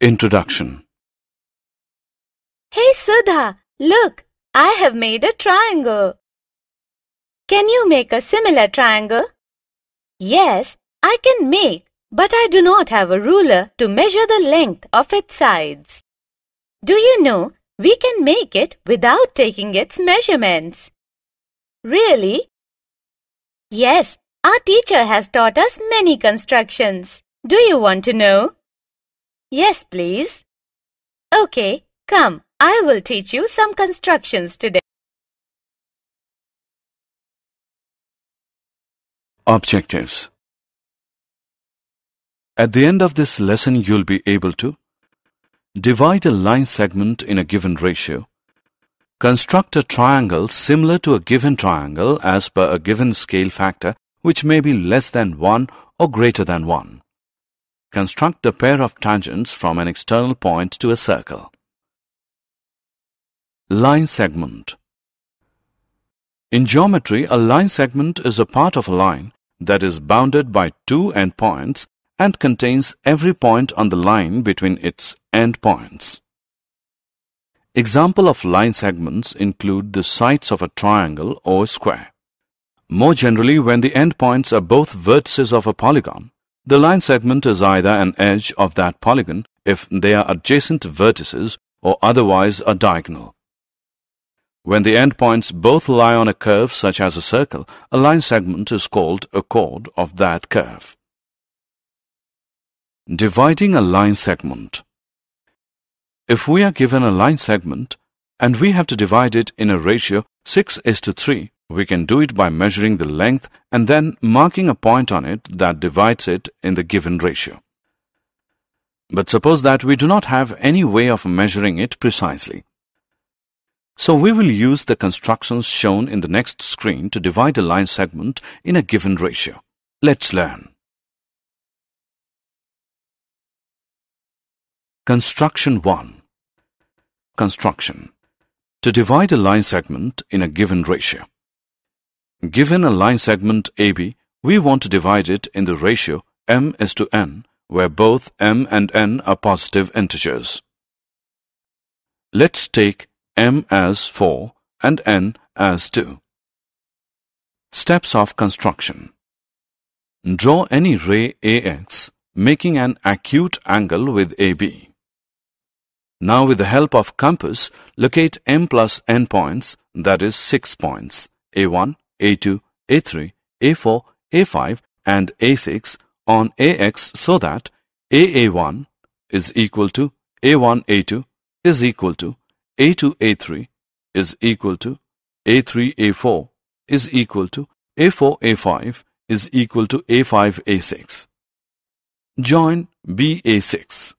Introduction Hey Sudha, look, I have made a triangle. Can you make a similar triangle? Yes, I can make, but I do not have a ruler to measure the length of its sides. Do you know, we can make it without taking its measurements. Really? Yes, our teacher has taught us many constructions. Do you want to know? Yes, please. Okay, come. I will teach you some constructions today. Objectives At the end of this lesson, you'll be able to divide a line segment in a given ratio, construct a triangle similar to a given triangle as per a given scale factor, which may be less than 1 or greater than 1. Construct a pair of tangents from an external point to a circle. Line segment In geometry, a line segment is a part of a line that is bounded by two endpoints and contains every point on the line between its endpoints. Example of line segments include the sides of a triangle or square. More generally, when the endpoints are both vertices of a polygon, the line segment is either an edge of that polygon if they are adjacent vertices or otherwise a diagonal. When the endpoints both lie on a curve such as a circle, a line segment is called a chord of that curve. Dividing a line segment If we are given a line segment and we have to divide it in a ratio 6 is to 3, we can do it by measuring the length and then marking a point on it that divides it in the given ratio. But suppose that we do not have any way of measuring it precisely. So we will use the constructions shown in the next screen to divide a line segment in a given ratio. Let's learn. Construction 1 Construction To divide a line segment in a given ratio. Given a line segment AB, we want to divide it in the ratio m is to n, where both m and n are positive integers. Let's take m as 4 and n as 2. Steps of construction. Draw any ray AX making an acute angle with AB. Now with the help of compass, locate m plus n points, that is 6 points, A1, a2, A3, A4, A5, and A6 on AX so that AA1 is equal to A1A2 is equal to A2A3 is equal to A3A4 is equal to A4A5 is equal to A5A6. Join BA6.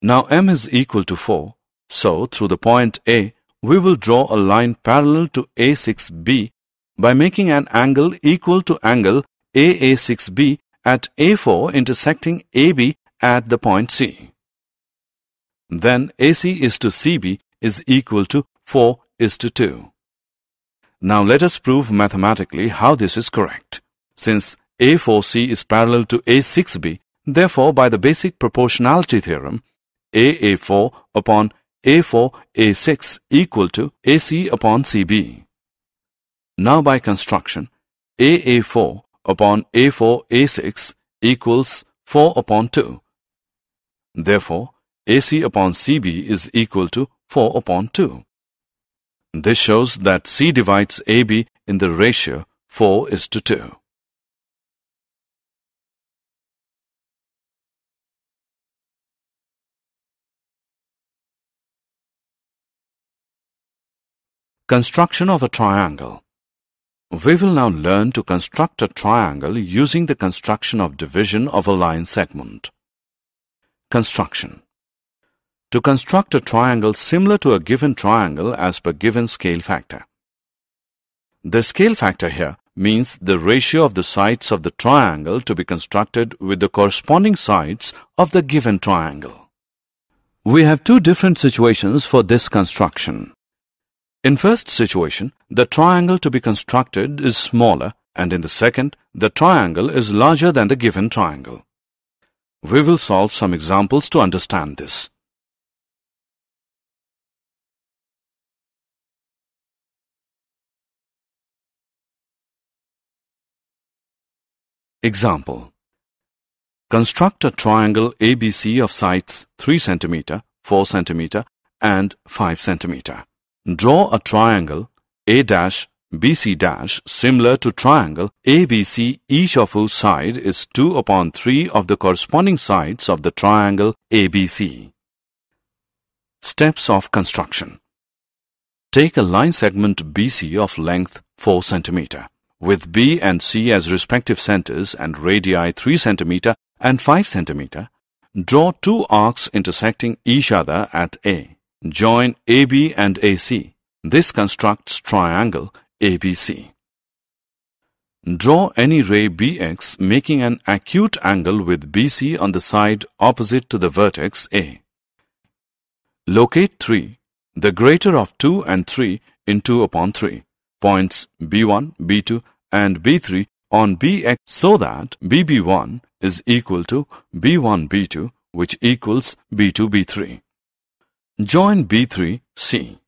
Now M is equal to 4, so through the point A, we will draw a line parallel to A6B by making an angle equal to angle AA6B at A4 intersecting AB at the point C. Then AC is to CB is equal to 4 is to 2. Now let us prove mathematically how this is correct. Since A4C is parallel to A6B, therefore by the basic proportionality theorem, AA4 upon A4A6 equal to AC upon CB. Now by construction, AA4 upon A4 A6 equals 4 upon 2. Therefore, AC upon CB is equal to 4 upon 2. This shows that C divides AB in the ratio 4 is to 2. Construction of a triangle we will now learn to construct a triangle using the construction of division of a line segment. Construction To construct a triangle similar to a given triangle as per given scale factor. The scale factor here means the ratio of the sides of the triangle to be constructed with the corresponding sides of the given triangle. We have two different situations for this construction. In first situation, the triangle to be constructed is smaller and in the second, the triangle is larger than the given triangle. We will solve some examples to understand this. Example Construct a triangle ABC of sides 3 cm, 4 cm and 5 cm. Draw a triangle A dash BC dash similar to triangle ABC each of whose side is 2 upon 3 of the corresponding sides of the triangle ABC. Steps of construction Take a line segment BC of length 4 cm with B and C as respective centers and radii 3 cm and 5 cm. Draw two arcs intersecting each other at A. Join AB and AC. This constructs triangle ABC. Draw any ray BX making an acute angle with BC on the side opposite to the vertex A. Locate 3, the greater of 2 and 3 in 2 upon 3, points B1, B2 and B3 on BX so that BB1 is equal to B1, B2 which equals B2, B3. Join B3C.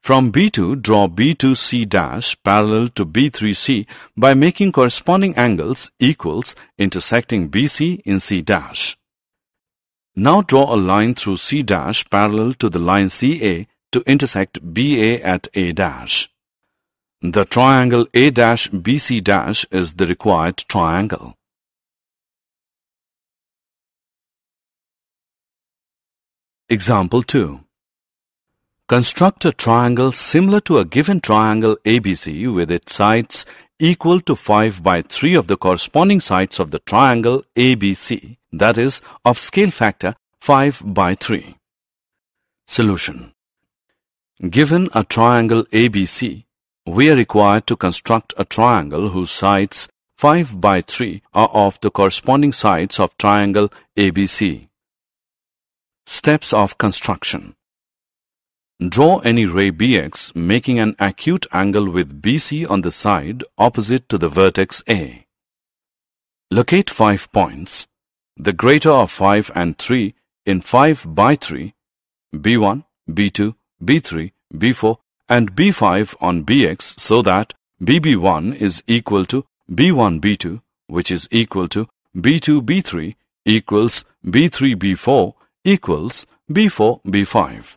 From B2, draw B2C dash parallel to B3C by making corresponding angles equals intersecting BC in C dash. Now draw a line through C dash parallel to the line CA to intersect BA at A dash. The triangle A dash BC dash is the required triangle. Example 2. Construct a triangle similar to a given triangle ABC with its sides equal to 5 by 3 of the corresponding sides of the triangle ABC, that is, of scale factor 5 by 3. Solution Given a triangle ABC, we are required to construct a triangle whose sides 5 by 3 are of the corresponding sides of triangle ABC. Steps of construction. Draw any ray BX making an acute angle with BC on the side opposite to the vertex A. Locate 5 points, the greater of 5 and 3 in 5 by 3, B1, B2, B3, B4 and B5 on BX so that BB1 is equal to B1, B2 which is equal to B2, B3 equals B3, B4 equals b4, b5.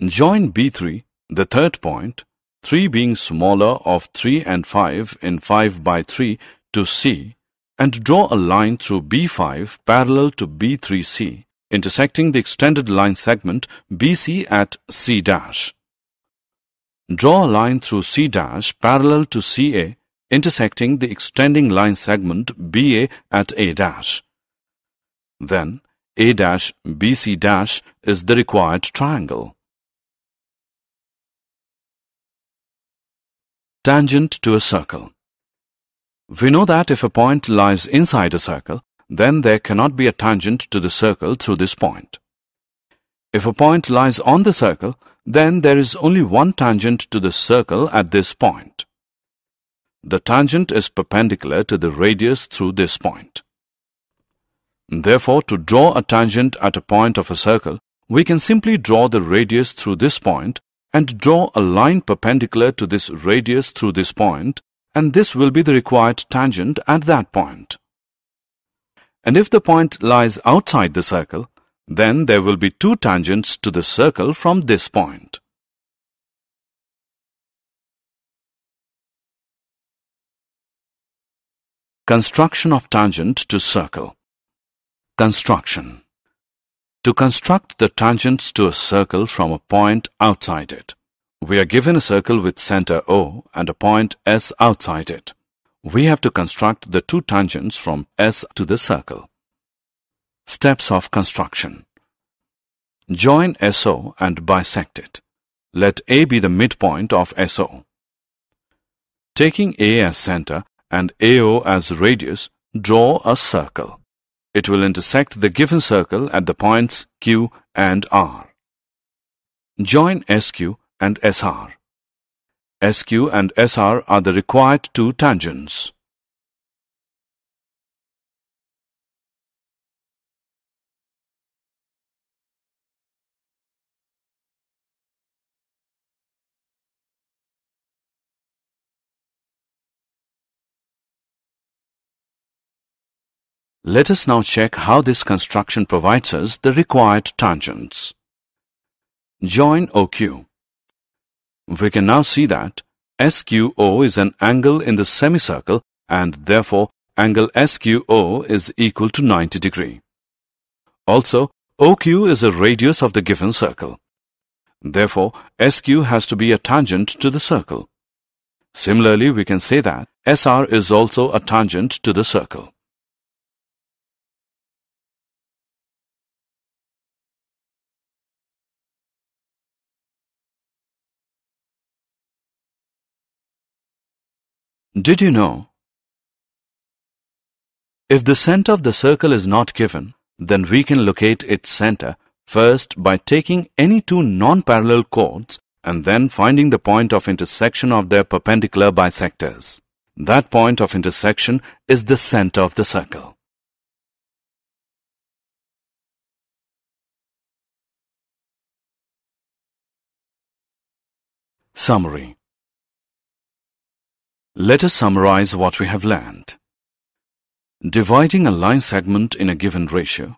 Join b3, the third point, 3 being smaller of 3 and 5 in 5 by 3 to c and draw a line through b5 parallel to b3c intersecting the extended line segment BC at C'. dash. Draw a line through C' dash parallel to CA intersecting the extending line segment BA at A'. dash. Then a dash BC dash is the required triangle. Tangent to a circle. We know that if a point lies inside a circle, then there cannot be a tangent to the circle through this point. If a point lies on the circle, then there is only one tangent to the circle at this point. The tangent is perpendicular to the radius through this point. Therefore, to draw a tangent at a point of a circle, we can simply draw the radius through this point and draw a line perpendicular to this radius through this point, and this will be the required tangent at that point. And if the point lies outside the circle, then there will be two tangents to the circle from this point. Construction of tangent to circle Construction To construct the tangents to a circle from a point outside it. We are given a circle with center O and a point S outside it. We have to construct the two tangents from S to the circle. Steps of construction Join SO and bisect it. Let A be the midpoint of SO. Taking A as center and AO as radius, draw a circle it will intersect the given circle at the points Q and R. Join SQ and SR. SQ and SR are the required two tangents. Let us now check how this construction provides us the required tangents. Join OQ. We can now see that SQO is an angle in the semicircle and therefore angle SQO is equal to 90 degree. Also, OQ is a radius of the given circle. Therefore, SQ has to be a tangent to the circle. Similarly, we can say that SR is also a tangent to the circle. Did you know? If the center of the circle is not given, then we can locate its center first by taking any two non-parallel chords and then finding the point of intersection of their perpendicular bisectors. That point of intersection is the center of the circle. Summary let us summarize what we have learned. Dividing a line segment in a given ratio.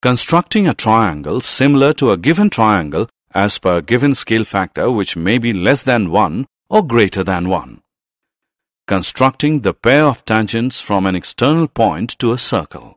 Constructing a triangle similar to a given triangle as per a given scale factor which may be less than 1 or greater than 1. Constructing the pair of tangents from an external point to a circle.